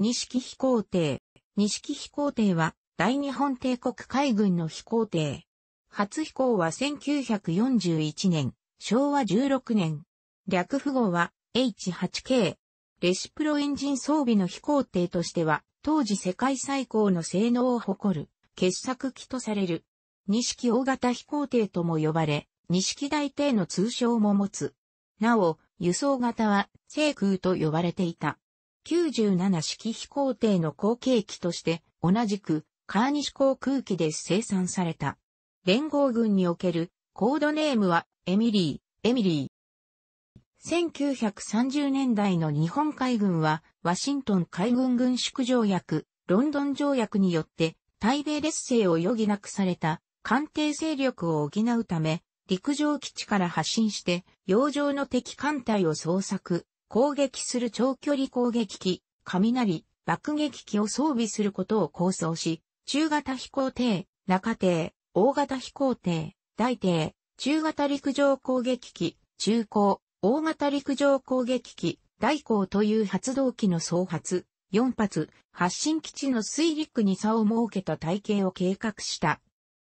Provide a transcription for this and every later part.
錦飛行艇。錦飛行艇は、大日本帝国海軍の飛行艇。初飛行は1941年、昭和16年。略符号は H8K。レシプロエンジン装備の飛行艇としては、当時世界最高の性能を誇る、傑作機とされる。錦大型飛行艇とも呼ばれ、錦大艇の通称も持つ。なお、輸送型は、西空と呼ばれていた。97式飛行艇の後継機として、同じく、カーニシ航空機で生産された。連合軍における、コードネームは、エミリー、エミリー。1930年代の日本海軍は、ワシントン海軍軍縮条約、ロンドン条約によって、対米劣勢を余儀なくされた、艦艇勢力を補うため、陸上基地から発進して、洋上の敵艦隊を捜索、攻撃する長距離攻撃機、雷、爆撃機を装備することを構想し、中型飛行艇、中艇、大型飛行艇、大艇、中型陸上攻撃機、中高、大型陸上攻撃機、大高という発動機の総発、4発、発進基地の水陸に差を設けた体系を計画した。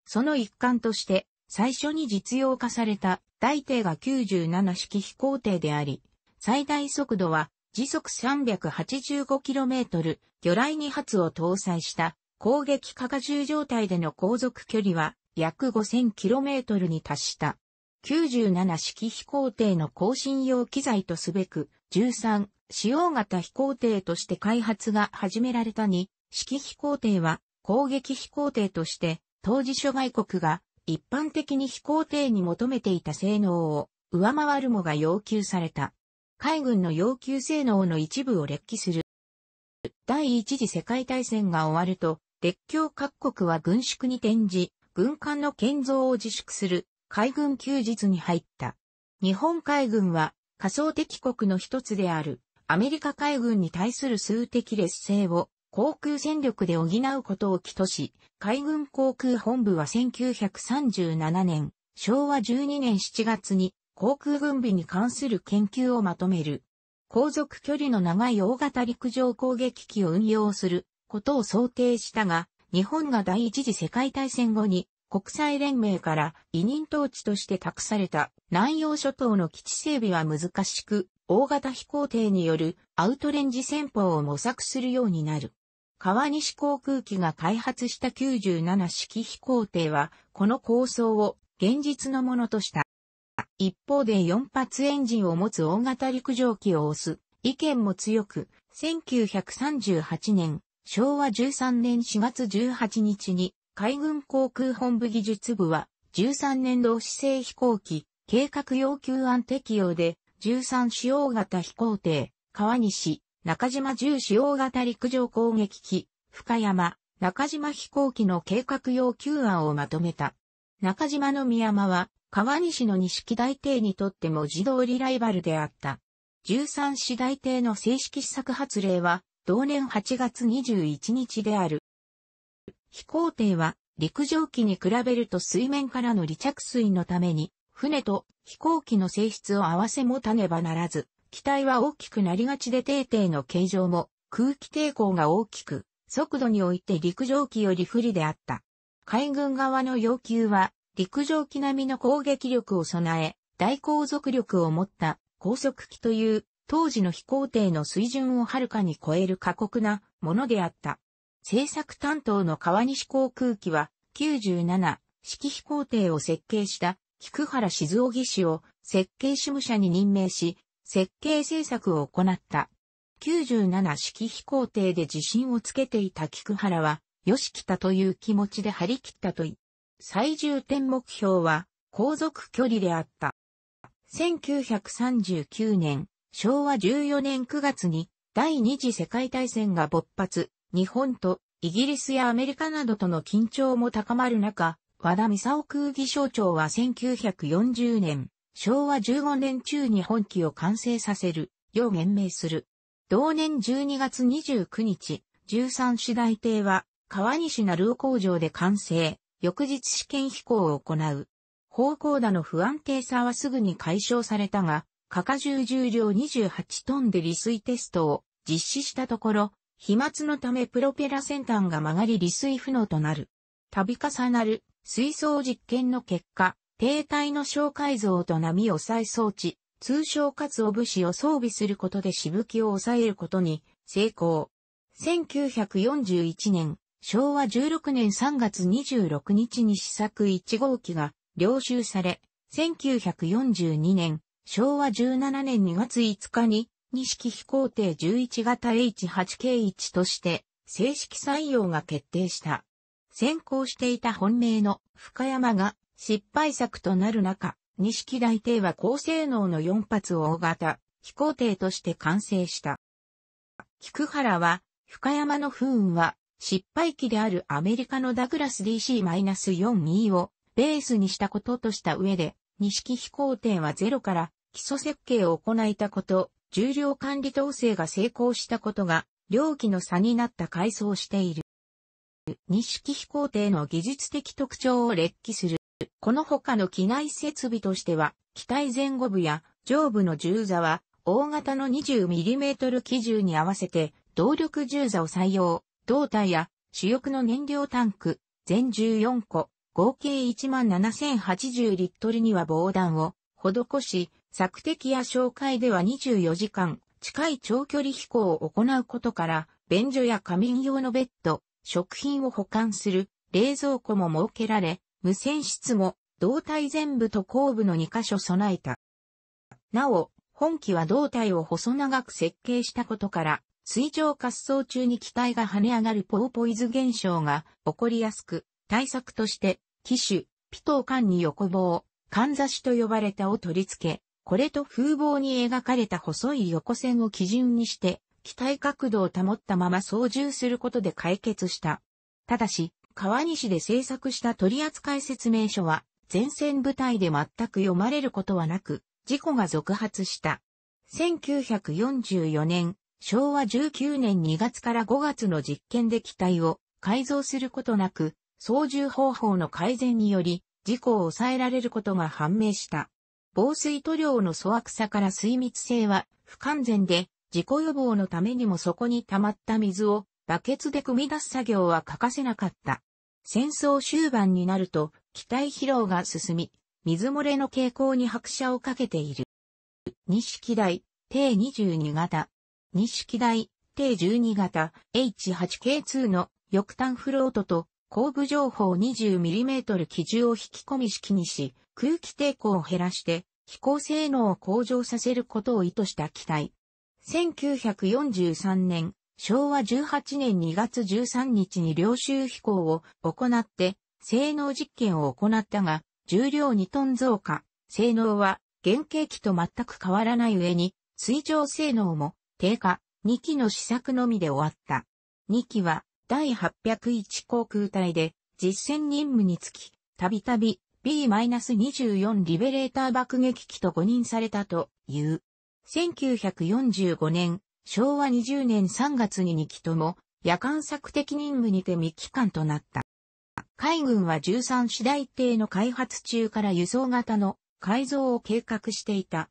その一環として、最初に実用化された大艇が97式飛行艇であり、最大速度は時速 385km、魚雷2発を搭載した攻撃加荷重状態での航続距離は約 5000km に達した。97式飛行艇の更新用機材とすべく、13、使用型飛行艇として開発が始められた2、式飛行艇は攻撃飛行艇として、当時諸外国が一般的に飛行艇に求めていた性能を上回るもが要求された。海軍の要求性能の一部を列記する。第一次世界大戦が終わると、列強各国は軍縮に転じ、軍艦の建造を自粛する海軍休日に入った。日本海軍は仮想敵国の一つであるアメリカ海軍に対する数的劣勢を航空戦力で補うことを起とし、海軍航空本部は1937年、昭和12年7月に航空軍備に関する研究をまとめる。航続距離の長い大型陸上攻撃機を運用することを想定したが、日本が第一次世界大戦後に国際連盟から委任統治として託された南洋諸島の基地整備は難しく、大型飛行艇によるアウトレンジ戦法を模索するようになる。川西航空機が開発した97式飛行艇は、この構想を現実のものとした。一方で4発エンジンを持つ大型陸上機を押す意見も強く、1938年、昭和13年4月18日に海軍航空本部技術部は13年同姿勢飛行機計画要求案適用で13使用型飛行艇川西中島10使用型陸上攻撃機深山中島飛行機の計画要求案をまとめた。中島の宮山は川西の錦大帝にとっても自動りライバルであった。13市大帝の正式施策発令は、同年8月21日である。飛行艇は、陸上機に比べると水面からの離着水のために、船と飛行機の性質を合わせ持たねばならず、機体は大きくなりがちで定底の形状も空気抵抗が大きく、速度において陸上機より不利であった。海軍側の要求は陸上機並みの攻撃力を備え、大航続力を持った高速機という当時の飛行艇の水準をはるかに超える過酷なものであった。制作担当の川西航空機は97式飛行艇を設計した菊原静雄技を設計事務者に任命し、設計制作を行った。97式飛行艇で自信をつけていた菊原は、よし来たという気持ちで張り切ったと言っ最重点目標は、航続距離であった。1939年、昭和14年9月に、第二次世界大戦が勃発、日本とイギリスやアメリカなどとの緊張も高まる中、和田美勲空儀。省庁は1940年、昭和15年中に本機を完成させる、よう言明する。同年12月29日、13次第艇は、川西成尾工場で完成。翌日試験飛行を行う。方向打の不安定さはすぐに解消されたが、過荷重重量28トンで離水テストを実施したところ、飛沫のためプロペラ先端が曲がり離水不能となる。度重なる水槽実験の結果、停滞の小改造と波を抑え装置、通称カツオ節を装備することでしぶきを抑えることに成功。1941年、昭和16年3月26日に試作1号機が領収され、1942年、昭和17年2月5日に、二式飛行艇11型 H8K1 として、正式採用が決定した。先行していた本命の深山が失敗作となる中、二式大艇は高性能の4発を大型飛行艇として完成した。菊原は、深山の不運は失敗機であるアメリカのダグラス DC-42 をベースにしたこととした上で、錦飛行艇はゼロから基礎設計を行えたこと、重量管理統制が成功したことが、両機の差になった改をしている。錦飛行艇の技術的特徴を列記する。この他の機内設備としては、機体前後部や上部の銃座は、大型の 20mm 機銃に合わせて、動力銃座を採用。胴体や主翼の燃料タンク、全14個、合計17,080リットルには防弾を施し、索敵や哨戒では24時間、近い長距離飛行を行うことから、便所や仮眠用のベッド、食品を保管する冷蔵庫も設けられ、無線室も胴体全部と後部の2箇所備えた。なお、本機は胴体を細長く設計したことから、水上滑走中に機体が跳ね上がるポーポイズ現象が起こりやすく、対策として、機種、ピトー管に横棒、かんざしと呼ばれたを取り付け、これと風防に描かれた細い横線を基準にして、機体角度を保ったまま操縦することで解決した。ただし、川西で制作した取扱説明書は、前線部隊で全く読まれることはなく、事故が続発した。1944年、昭和19年2月から5月の実験で機体を改造することなく、操縦方法の改善により、事故を抑えられることが判明した。防水塗料の粗悪さから水密性は不完全で、事故予防のためにもそこに溜まった水をバケツで汲み出す作業は欠かせなかった。戦争終盤になると、機体疲労が進み、水漏れの傾向に拍車をかけている。西機台、定2 2型、錦台、定12型 H8K2 の翼端フロートと後部情報 20mm 機銃を引き込み式にし、空気抵抗を減らして飛行性能を向上させることを意図した機体。1943年、昭和18年2月13日に領収飛行を行って、性能実験を行ったが、重量2トン増加、性能は原型機と全く変わらない上に、水上性能も経下、2機の試作のみで終わった。2機は第801航空隊で実戦任務につき、たびたび B-24 リベレーター爆撃機と誤認されたという。1945年、昭和20年3月に2機とも夜間作的任務にて未期間となった。海軍は13次第艇の開発中から輸送型の改造を計画していた。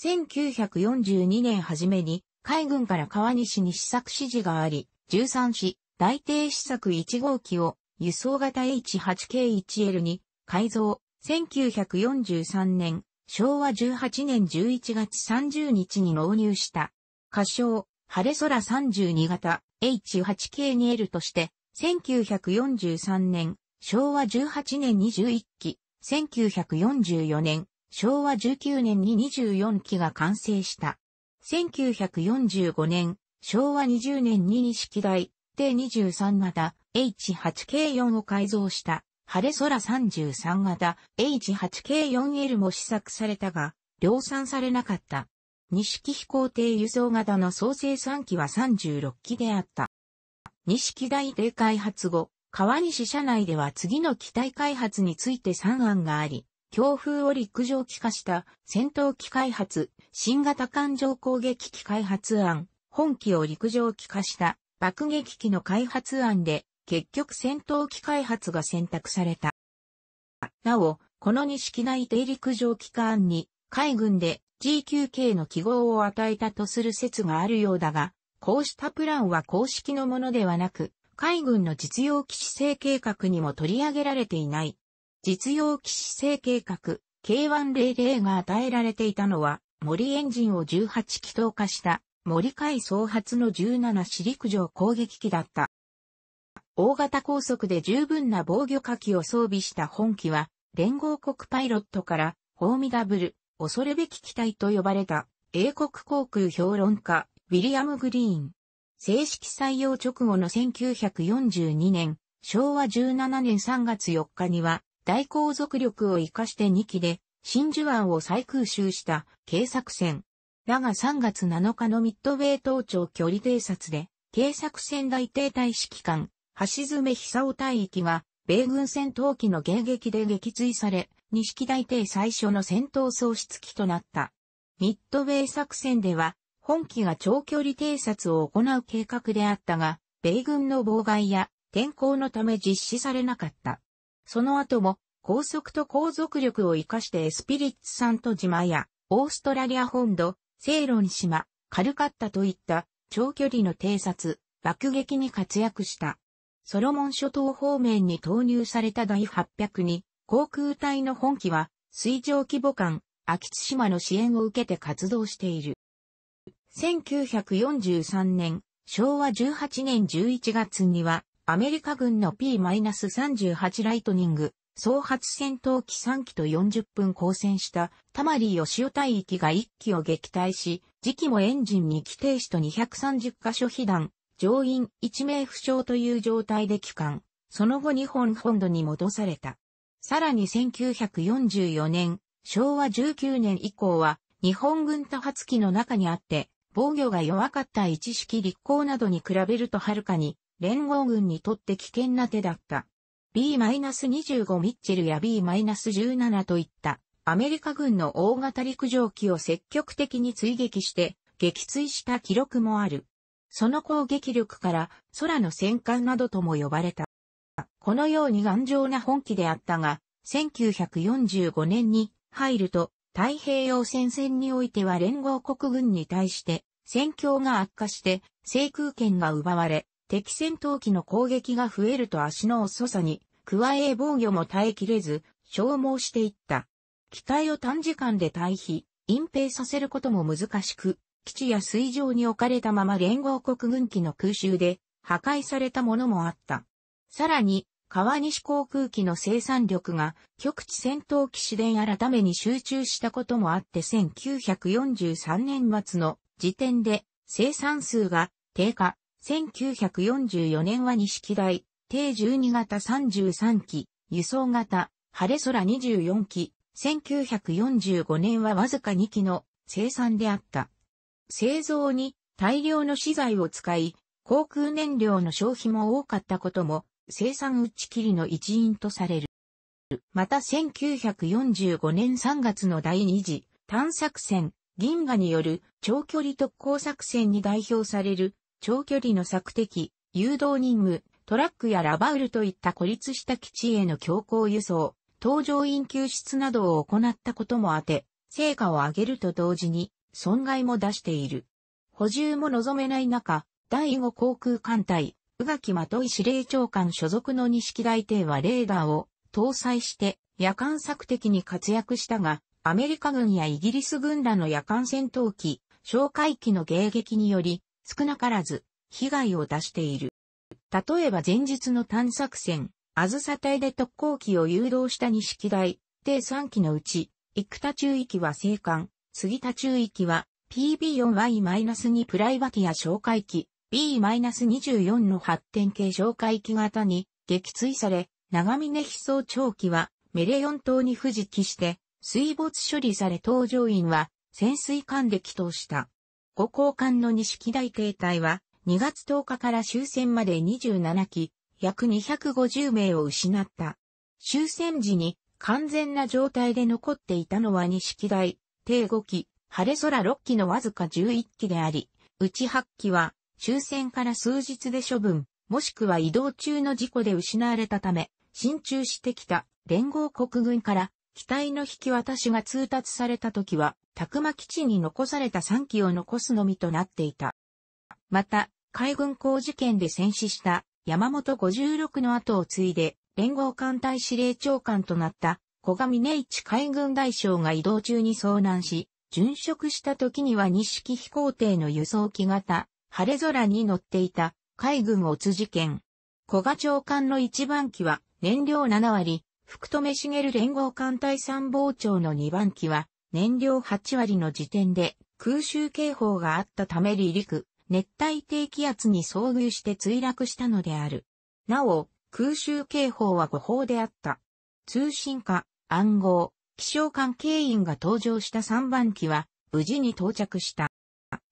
1942年初めに海軍から川西に試作指示があり、13市、大帝試作1号機を輸送型 H8K1L に改造、1943年、昭和18年11月30日に納入した。仮称、晴れ空32型 H8K2L として、1943年、昭和18年21機、1944年、昭和19年に24機が完成した。1945年、昭和20年に意識台、第23型 H8K4 を改造した晴れ空33型 H8K4L も試作されたが、量産されなかった。錦飛行艇輸送型の総生産機は36機であった。錦台で開発後、川西社内では次の機体開発について3案があり、強風を陸上機化した戦闘機開発、新型艦上攻撃機開発案、本機を陸上機化した爆撃機の開発案で、結局戦闘機開発が選択された。なお、この式内低陸上機関案に、海軍で GQK の記号を与えたとする説があるようだが、こうしたプランは公式のものではなく、海軍の実用機姿勢計画にも取り上げられていない。実用騎士制計画 K100 が与えられていたのは、森エンジンを18気筒化した森海総発の17四陸上攻撃機だった。大型高速で十分な防御火器を装備した本機は、連合国パイロットから、ホーミダブル、恐るべき機体と呼ばれた、英国航空評論家、ウィリアム・グリーン。正式採用直後の1942年、昭和17年3月4日には、大航続力を活かして2機で真珠湾を再空襲した警作船。だが3月7日のミッドウェー島庁距離偵察で、警作船大停滞指揮官、橋爪久夫大域が、米軍戦闘機の迎撃で撃墜され、西大帝最初の戦闘喪失機となった。ミッドウェー作戦では、本機が長距離偵察を行う計画であったが、米軍の妨害や天候のため実施されなかった。その後も、高速と航続力を活かしてエスピリッツサント島や、オーストラリア本土、セイロン島、カルカッタといった長距離の偵察、爆撃に活躍した。ソロモン諸島方面に投入された第800に、航空隊の本機は、水上規模艦、秋津島の支援を受けて活動している。1943年、昭和18年11月には、アメリカ軍の P-38 ライトニング、総発戦闘機3機と40分交戦したタマリ吉尾隊域が1機を撃退し、時期もエンジン2機停止と230箇所被弾、乗員1名負傷という状態で帰還、その後日本本土に戻された。さらに1944年、昭和19年以降は、日本軍多発機の中にあって、防御が弱かった一式立候などに比べるとはるかに連合軍にとって危険な手だった。B-25 ミッチェルや B-17 といったアメリカ軍の大型陸上機を積極的に追撃して撃墜した記録もある。その攻撃力から空の戦艦などとも呼ばれた。このように頑丈な本気であったが、1945年に入ると太平洋戦線においては連合国軍に対して戦況が悪化して制空権が奪われ、敵戦闘機の攻撃が増えると足の遅さに、加え防御も耐えきれず、消耗していった。機体を短時間で退避、隠蔽させることも難しく、基地や水上に置かれたまま連合国軍機の空襲で破壊されたものもあった。さらに、川西航空機の生産力が極地戦闘機試練改めに集中したこともあって1943年末の時点で生産数が低下、1944年は錦台、定12型33機、輸送型、晴れ空24機、1945年はわずか2機の生産であった。製造に大量の資材を使い、航空燃料の消費も多かったことも生産打ち切りの一因とされる。また1945年3月の第2次探索船銀河による長距離特攻作戦に代表される長距離の索敵、誘導任務、トラックやラバウルといった孤立した基地への強行輸送、搭乗員救出などを行ったこともあて、成果を上げると同時に、損害も出している。補充も望めない中、第5航空艦隊、宇垣とい司令長官所属の錦大帝はレーダーを搭載して夜間索敵に活躍したが、アメリカ軍やイギリス軍らの夜間戦闘機、哨戒機の迎撃により、少なからず被害を出している。例えば前日の探索船、あずさ隊で特攻機を誘導した錦台、第3機のうち、生田中域は生還、杉田中域は PB4Y-2 プライバティア哨戒機 B-24 の発展系哨戒機型に撃墜され、長峰飛走長機はメレオン島に不時期して水没処理され搭乗員は潜水艦で帰動した。ご交換の西木台形態は、2月10日から終戦まで27機、約250名を失った。終戦時に完全な状態で残っていたのは西木台、定5機、晴れ空6機のわずか11機であり、うち8機は終戦から数日で処分、もしくは移動中の事故で失われたため、進駐してきた連合国軍から機体の引き渡しが通達された時は、宅間基地に残された3機を残すのみとなっていた。また、海軍工事件で戦死した山本56の後を継いで、連合艦隊司令長官となった小上根一海軍大将が移動中に遭難し、殉職した時には日式飛行艇の輸送機型、晴れ空に乗っていた海軍乙事件。小賀長官の一番機は燃料7割、福留茂連合艦隊参謀長の2番機は、燃料8割の時点で空襲警報があったため離陸、熱帯低気圧に遭遇して墜落したのである。なお、空襲警報は誤報であった。通信課、暗号、気象関係員が登場した3番機は、無事に到着した。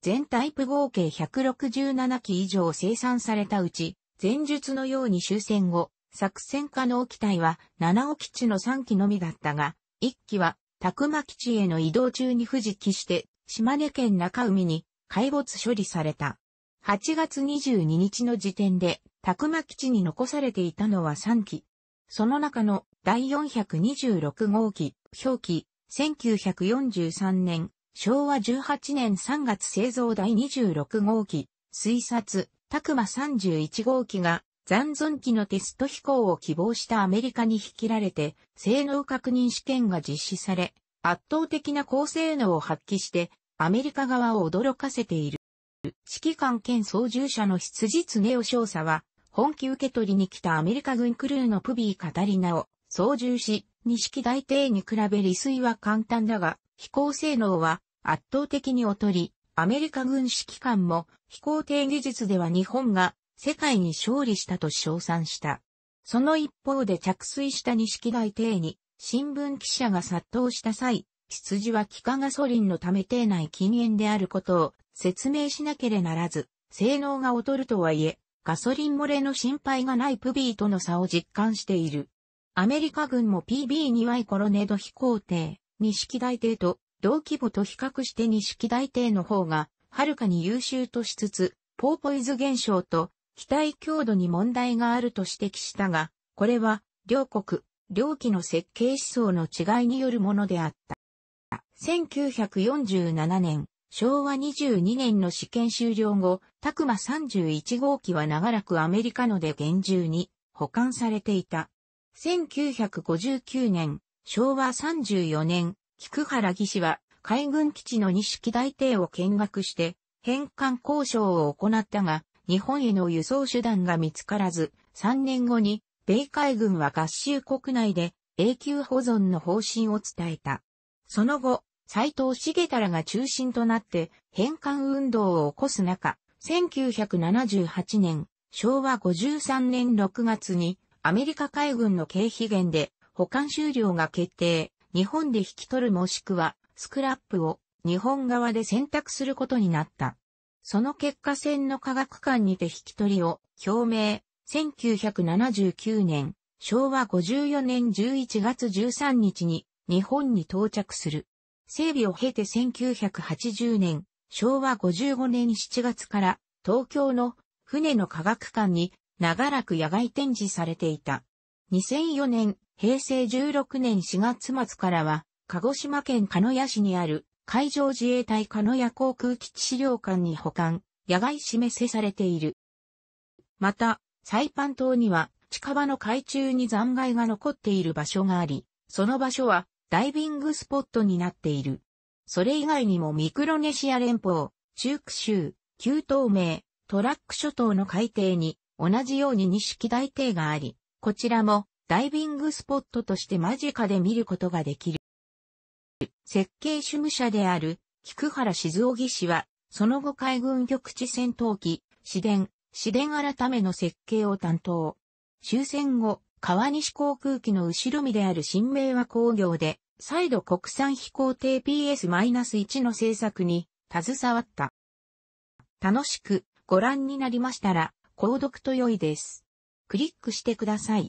全タイプ合計167機以上生産されたうち、前述のように終戦後、作戦可能機体は7尾基地の3機のみだったが、1機は、宅間基地への移動中に不時期して、島根県中海に海没処理された。8月22日の時点で、宅間基地に残されていたのは3機。その中の第426号機、表記、1943年、昭和18年3月製造第26号機、水殺、宅間31号機が残存機のテスト飛行を希望したアメリカに引きられて、性能確認試験が実施され、圧倒的な高性能を発揮して、アメリカ側を驚かせている。指揮官兼操縦者の実常雄少佐は、本気受け取りに来たアメリカ軍クルーのプビー・カタリナを操縦し、錦大帝に比べ離水は簡単だが、飛行性能は圧倒的に劣り、アメリカ軍指揮官も飛行艇技術では日本が世界に勝利したと称賛した。その一方で着水した錦大帝に、新聞記者が殺到した際、羊は気化ガソリンのため邸内禁煙であることを説明しなければならず、性能が劣るとはいえ、ガソリン漏れの心配がないプビーとの差を実感している。アメリカ軍も PB2Y コロネド飛行艇、錦大帝と同規模と比較して錦大帝の方が、はるかに優秀としつつ、ポーポイズ現象と機体強度に問題があると指摘したが、これは、両国、両機の設計思想の違いによるものであった。1947年、昭和22年の試験終了後、タクマ31号機は長らくアメリカので厳重に保管されていた。1959年、昭和34年、菊原義士は海軍基地の西機大艇を見学して、返還交渉を行ったが、日本への輸送手段が見つからず、3年後に米海軍は合衆国内で永久保存の方針を伝えた。その後、斎藤茂太が中心となって返還運動を起こす中、1978年、昭和53年6月にアメリカ海軍の経費源で保管終了が決定、日本で引き取るもしくはスクラップを日本側で選択することになった。その結果線の科学館にて引き取りを表明、1979年、昭和54年11月13日に日本に到着する。整備を経て1980年、昭和55年7月から東京の船の科学館に長らく野外展示されていた。2004年、平成16年4月末からは、鹿児島県鹿屋市にある海上自衛隊鹿屋航空基地資料館に保管、野外示せされている。また、サイパン島には近場の海中に残骸が残っている場所があり、その場所はダイビングスポットになっている。それ以外にもミクロネシア連邦、中区州、旧東名、トラック諸島の海底に同じように錦大艇があり、こちらもダイビングスポットとして間近で見ることができる。設計主務者である、菊原静尾義氏は、その後海軍局地戦闘機、市電、市電改めの設計を担当。終戦後、川西航空機の後ろ身である新明和工業で、再度国産飛行艇 PS-1 の製作に携わった。楽しくご覧になりましたら、購読と良いです。クリックしてください。